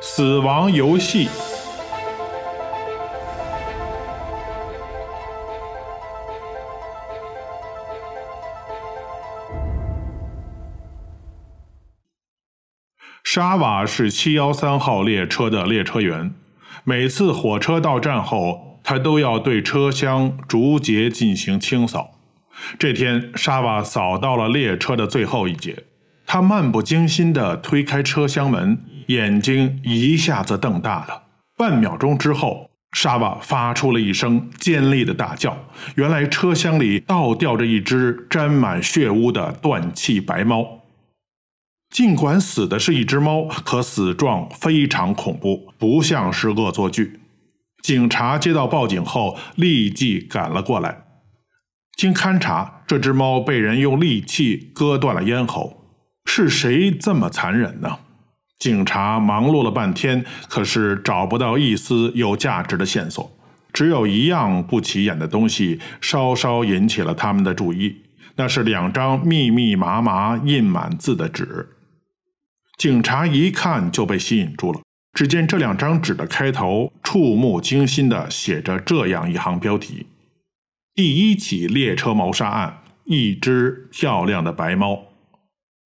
《死亡游戏》。沙瓦是七幺三号列车的列车员，每次火车到站后，他都要对车厢逐节进行清扫。这天，沙瓦扫到了列车的最后一节。他漫不经心地推开车厢门，眼睛一下子瞪大了。半秒钟之后，沙瓦发出了一声尖利的大叫。原来车厢里倒吊着一只沾满血污的断气白猫。尽管死的是一只猫，可死状非常恐怖，不像是恶作剧。警察接到报警后立即赶了过来。经勘查，这只猫被人用利器割断了咽喉。是谁这么残忍呢？警察忙碌了半天，可是找不到一丝有价值的线索。只有一样不起眼的东西稍稍引起了他们的注意，那是两张密密麻麻印满字的纸。警察一看就被吸引住了。只见这两张纸的开头触目惊心地写着这样一行标题：“第一起列车谋杀案，一只漂亮的白猫。”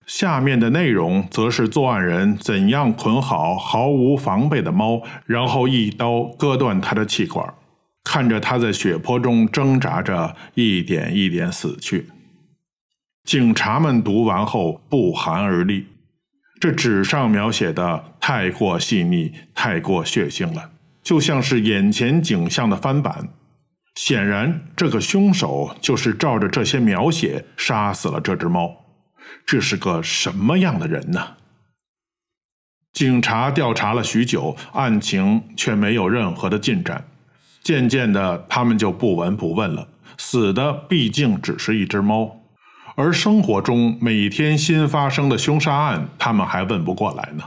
下面的内容则是作案人怎样捆好毫无防备的猫，然后一刀割断它的气管，看着它在血泊中挣扎着，一点一点死去。警察们读完后不寒而栗，这纸上描写的太过细腻，太过血腥了，就像是眼前景象的翻版。显然，这个凶手就是照着这些描写杀死了这只猫。这是个什么样的人呢？警察调查了许久，案情却没有任何的进展。渐渐的，他们就不闻不问了。死的毕竟只是一只猫，而生活中每天新发生的凶杀案，他们还问不过来呢。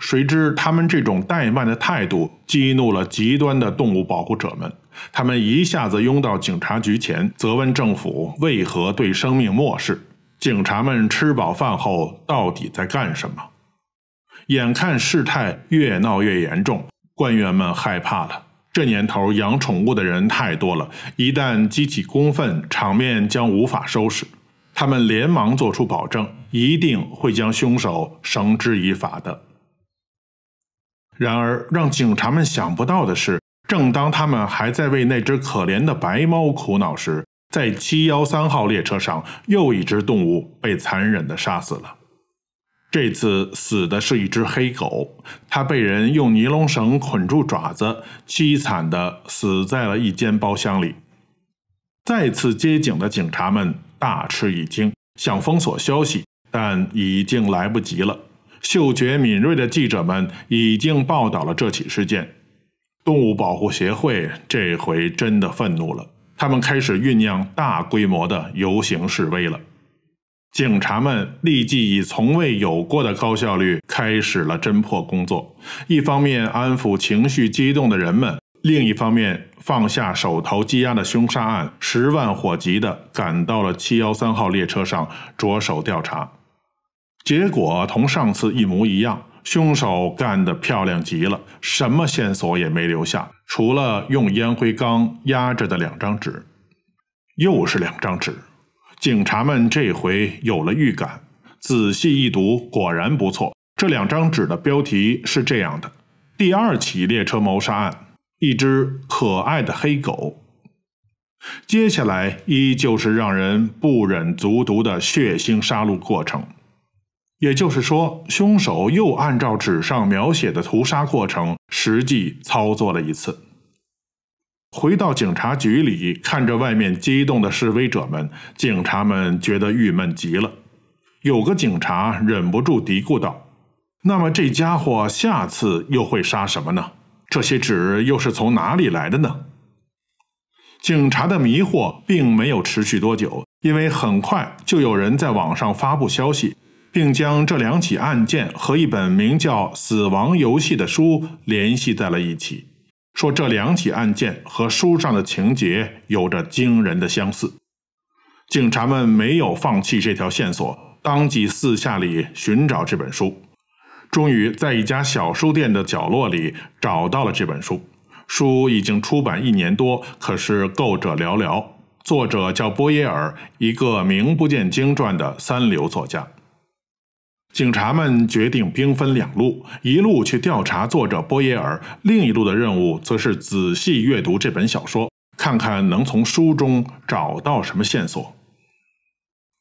谁知他们这种怠慢的态度，激怒了极端的动物保护者们。他们一下子拥到警察局前，责问政府为何对生命漠视。警察们吃饱饭后到底在干什么？眼看事态越闹越严重，官员们害怕了。这年头养宠物的人太多了，一旦激起公愤，场面将无法收拾。他们连忙做出保证，一定会将凶手绳之以法的。然而，让警察们想不到的是，正当他们还在为那只可怜的白猫苦恼时，在七幺三号列车上，又一只动物被残忍地杀死了。这次死的是一只黑狗，它被人用尼龙绳捆住爪子，凄惨地死在了一间包厢里。再次接警的警察们大吃一惊，想封锁消息，但已经来不及了。嗅觉敏锐的记者们已经报道了这起事件。动物保护协会这回真的愤怒了。他们开始酝酿大规模的游行示威了，警察们立即以从未有过的高效率开始了侦破工作。一方面安抚情绪激动的人们，另一方面放下手头积压的凶杀案，十万火急地赶到了七幺三号列车上着手调查。结果同上次一模一样，凶手干得漂亮极了，什么线索也没留下。除了用烟灰缸压着的两张纸，又是两张纸。警察们这回有了预感，仔细一读，果然不错。这两张纸的标题是这样的：“第二起列车谋杀案，一只可爱的黑狗。”接下来依旧是让人不忍卒读的血腥杀戮过程。也就是说，凶手又按照纸上描写的屠杀过程实际操作了一次。回到警察局里，看着外面激动的示威者们，警察们觉得郁闷极了。有个警察忍不住嘀咕道：“那么这家伙下次又会杀什么呢？这些纸又是从哪里来的呢？”警察的迷惑并没有持续多久，因为很快就有人在网上发布消息。并将这两起案件和一本名叫《死亡游戏》的书联系在了一起，说这两起案件和书上的情节有着惊人的相似。警察们没有放弃这条线索，当即四下里寻找这本书，终于在一家小书店的角落里找到了这本书。书已经出版一年多，可是购者寥寥。作者叫波耶尔，一个名不见经传的三流作家。警察们决定兵分两路，一路去调查作者波耶尔，另一路的任务则是仔细阅读这本小说，看看能从书中找到什么线索。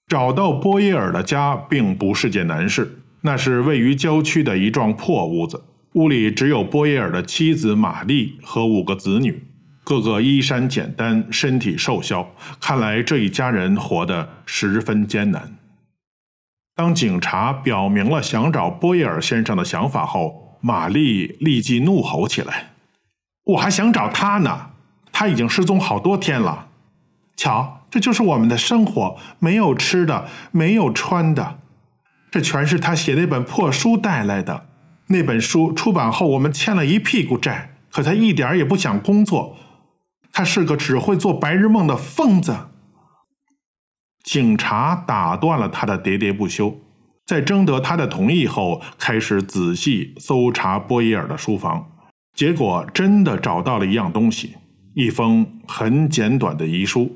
找到波耶尔的家并不是件难事，那是位于郊区的一幢破屋子，屋里只有波耶尔的妻子玛丽和五个子女，个个衣衫简单，身体瘦削，看来这一家人活得十分艰难。当警察表明了想找波耶尔先生的想法后，玛丽立即怒吼起来：“我还想找他呢！他已经失踪好多天了。瞧，这就是我们的生活，没有吃的，没有穿的。这全是他写那本破书带来的。那本书出版后，我们欠了一屁股债。可他一点也不想工作，他是个只会做白日梦的疯子。”警察打断了他的喋喋不休，在征得他的同意后，开始仔细搜查波伊尔的书房，结果真的找到了一样东西——一封很简短的遗书，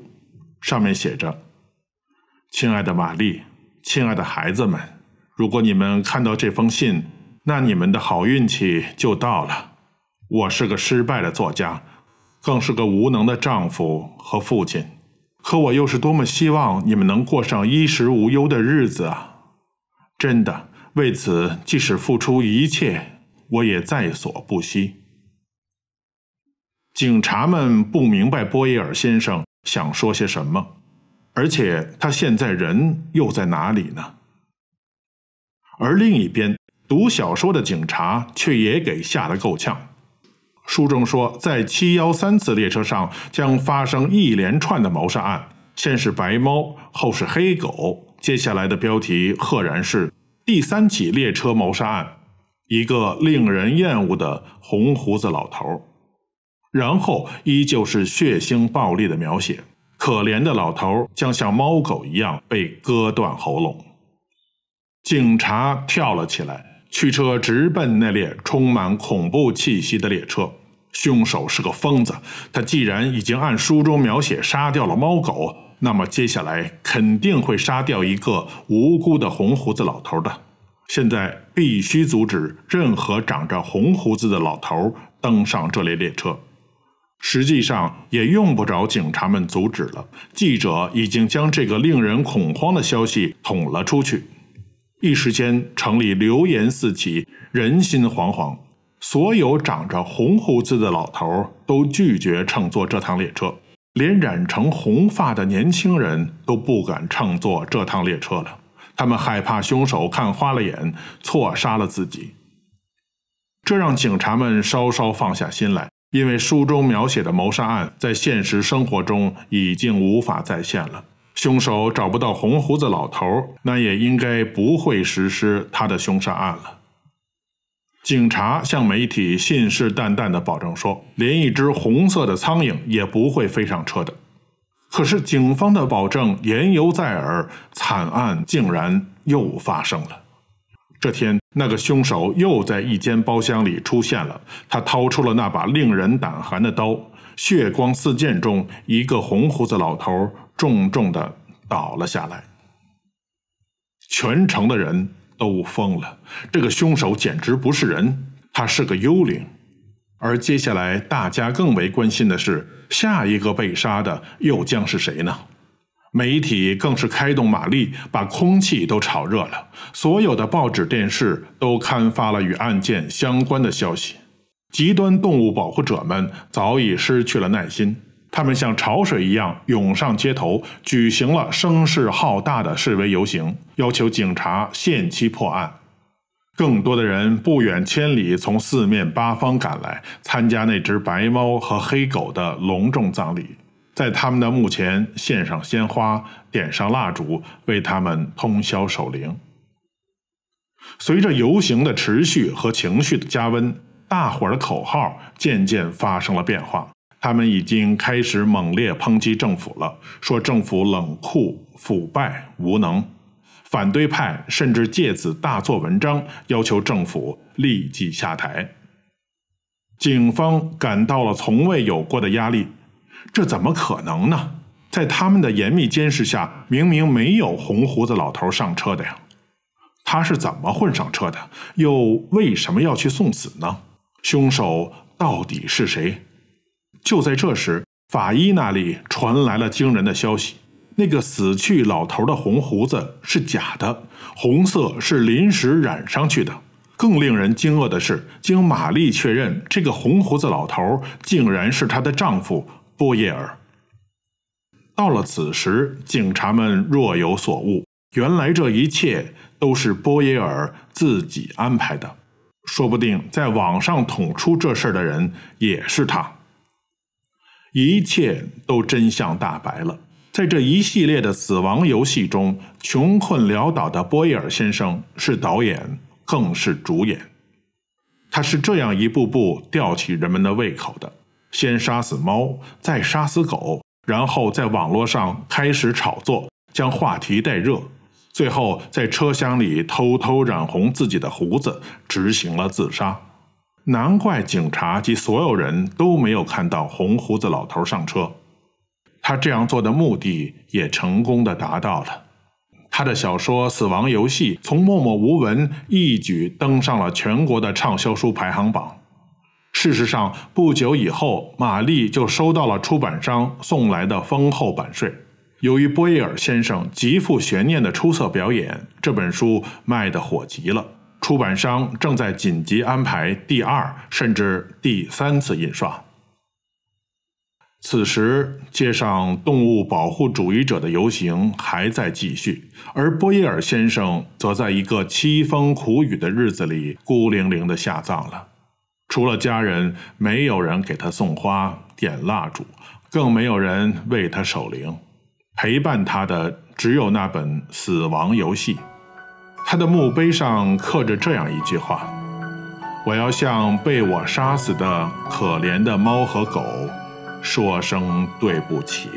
上面写着：“亲爱的玛丽，亲爱的孩子们，如果你们看到这封信，那你们的好运气就到了。我是个失败的作家，更是个无能的丈夫和父亲。”可我又是多么希望你们能过上衣食无忧的日子啊！真的，为此即使付出一切，我也在所不惜。警察们不明白波伊尔先生想说些什么，而且他现在人又在哪里呢？而另一边，读小说的警察却也给吓得够呛。书中说，在七幺三次列车上将发生一连串的谋杀案，先是白猫，后是黑狗，接下来的标题赫然是“第三起列车谋杀案”，一个令人厌恶的红胡子老头。然后依旧是血腥暴力的描写，可怜的老头将像猫狗一样被割断喉咙。警察跳了起来。驱车直奔那列充满恐怖气息的列车。凶手是个疯子，他既然已经按书中描写杀掉了猫狗，那么接下来肯定会杀掉一个无辜的红胡子老头的。现在必须阻止任何长着红胡子的老头登上这列列车。实际上也用不着警察们阻止了，记者已经将这个令人恐慌的消息捅了出去。一时间，城里流言四起，人心惶惶。所有长着红胡子的老头都拒绝乘坐这趟列车，连染成红发的年轻人都不敢乘坐这趟列车了。他们害怕凶手看花了眼，错杀了自己。这让警察们稍稍放下心来，因为书中描写的谋杀案在现实生活中已经无法再现了。凶手找不到红胡子老头儿，那也应该不会实施他的凶杀案了。警察向媒体信誓旦旦的保证说，连一只红色的苍蝇也不会飞上车的。可是，警方的保证言犹在耳，惨案竟然又发生了。这天，那个凶手又在一间包厢里出现了。他掏出了那把令人胆寒的刀，血光四溅中，一个红胡子老头儿。重重的倒了下来，全城的人都疯了。这个凶手简直不是人，他是个幽灵。而接下来，大家更为关心的是，下一个被杀的又将是谁呢？媒体更是开动马力，把空气都炒热了。所有的报纸、电视都刊发了与案件相关的消息。极端动物保护者们早已失去了耐心。他们像潮水一样涌上街头，举行了声势浩大的示威游行，要求警察限期破案。更多的人不远千里，从四面八方赶来参加那只白猫和黑狗的隆重葬礼，在他们的墓前献上鲜花，点上蜡烛，为他们通宵守灵。随着游行的持续和情绪的加温，大伙儿的口号渐渐发生了变化。他们已经开始猛烈抨击政府了，说政府冷酷、腐败、无能。反对派甚至借此大做文章，要求政府立即下台。警方感到了从未有过的压力。这怎么可能呢？在他们的严密监视下，明明没有红胡子老头上车的呀。他是怎么混上车的？又为什么要去送死呢？凶手到底是谁？就在这时，法医那里传来了惊人的消息：那个死去老头的红胡子是假的，红色是临时染上去的。更令人惊愕的是，经玛丽确认，这个红胡子老头竟然是她的丈夫波耶尔。到了此时，警察们若有所悟，原来这一切都是波耶尔自己安排的，说不定在网上捅出这事儿的人也是他。一切都真相大白了。在这一系列的死亡游戏中，穷困潦倒的波伊尔先生是导演，更是主演。他是这样一步步吊起人们的胃口的：先杀死猫，再杀死狗，然后在网络上开始炒作，将话题带热，最后在车厢里偷偷染红自己的胡子，执行了自杀。难怪警察及所有人都没有看到红胡子老头上车，他这样做的目的也成功的达到了。他的小说《死亡游戏》从默默无闻一举登上了全国的畅销书排行榜。事实上，不久以后，玛丽就收到了出版商送来的丰厚版税。由于波伊尔先生极富悬念的出色表演，这本书卖得火极了。出版商正在紧急安排第二甚至第三次印刷。此时，街上动物保护主义者的游行还在继续，而波耶尔先生则在一个凄风苦雨的日子里孤零零的下葬了。除了家人，没有人给他送花、点蜡烛，更没有人为他守灵。陪伴他的只有那本《死亡游戏》。他的墓碑上刻着这样一句话：“我要向被我杀死的可怜的猫和狗说声对不起。”